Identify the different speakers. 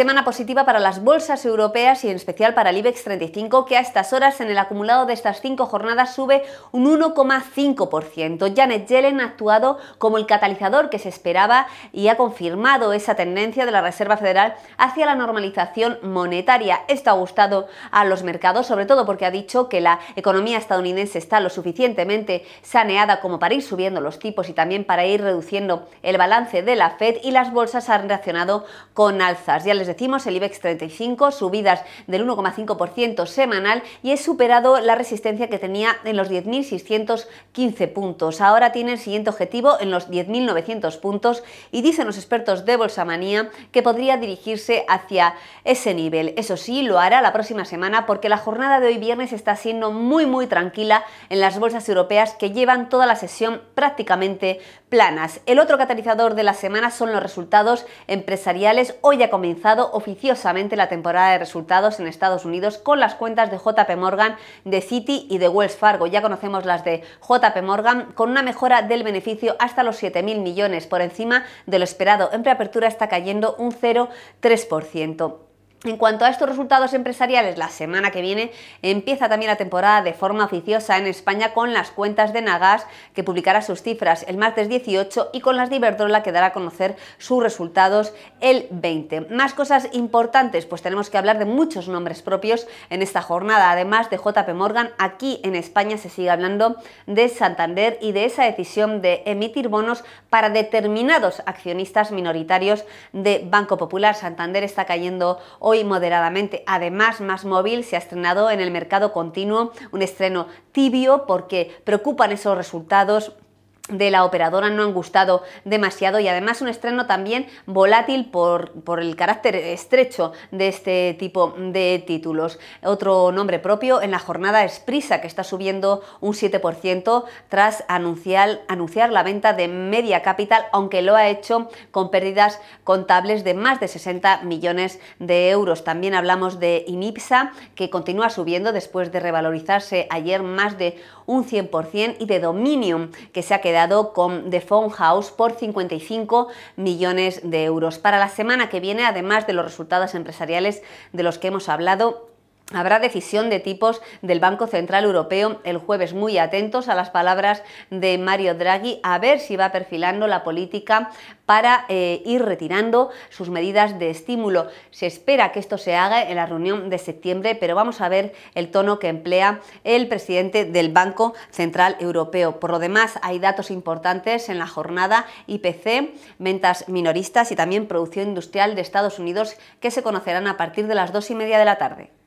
Speaker 1: semana positiva para las bolsas europeas y en especial para el IBEX 35, que a estas horas en el acumulado de estas cinco jornadas sube un 1,5%. Janet Yellen ha actuado como el catalizador que se esperaba y ha confirmado esa tendencia de la Reserva Federal hacia la normalización monetaria. Esto ha gustado a los mercados, sobre todo porque ha dicho que la economía estadounidense está lo suficientemente saneada como para ir subiendo los tipos y también para ir reduciendo el balance de la Fed y las bolsas han reaccionado con alzas. Ya les decimos, el IBEX 35, subidas del 1,5% semanal y he superado la resistencia que tenía en los 10.615 puntos. Ahora tiene el siguiente objetivo en los 10.900 puntos y dicen los expertos de bolsa manía que podría dirigirse hacia ese nivel. Eso sí, lo hará la próxima semana porque la jornada de hoy viernes está siendo muy muy tranquila en las bolsas europeas que llevan toda la sesión prácticamente planas. El otro catalizador de la semana son los resultados empresariales. Hoy ha comenzado oficiosamente la temporada de resultados en Estados Unidos con las cuentas de JP Morgan, de Citi y de Wells Fargo. Ya conocemos las de JP Morgan con una mejora del beneficio hasta los 7.000 millones por encima de lo esperado. En preapertura está cayendo un 0,3%. En cuanto a estos resultados empresariales, la semana que viene empieza también la temporada de forma oficiosa en España con las cuentas de Nagas, que publicará sus cifras el martes 18, y con las de Iberdrola, que dará a conocer sus resultados el 20. Más cosas importantes, pues tenemos que hablar de muchos nombres propios en esta jornada. Además de JP Morgan, aquí en España se sigue hablando de Santander y de esa decisión de emitir bonos para determinados accionistas minoritarios de Banco Popular. Santander está cayendo hoy moderadamente. Además, Más Móvil se ha estrenado en el mercado continuo, un estreno tibio porque preocupan esos resultados de la operadora no han gustado demasiado y además un estreno también volátil por, el carácter estrecho de este tipo de títulos. Otro nombre propio en la jornada es Prisa, que está subiendo un 7% tras anunciar, anunciar la venta de Media Capital, aunque lo ha hecho con pérdidas contables de más de 60 millones de euros. También hablamos de Inipsa, que continúa subiendo después de revalorizarse ayer más de un 100% y de dominio que se ha quedado con The Phone House por 55 millones de euros. Para la semana que viene, además de los resultados empresariales de los que hemos hablado, Habrá decisión de tipos del Banco Central Europeo el jueves, muy atentos a las palabras de Mario Draghi, a ver si va perfilando la política para eh, ir retirando sus medidas de estímulo. Se espera que esto se haga en la reunión de septiembre, pero vamos a ver el tono que emplea el presidente del Banco Central Europeo. Por lo demás, hay datos importantes en la jornada IPC, ventas minoristas y también producción industrial de Estados Unidos que se conocerán a partir de las dos y media de la tarde.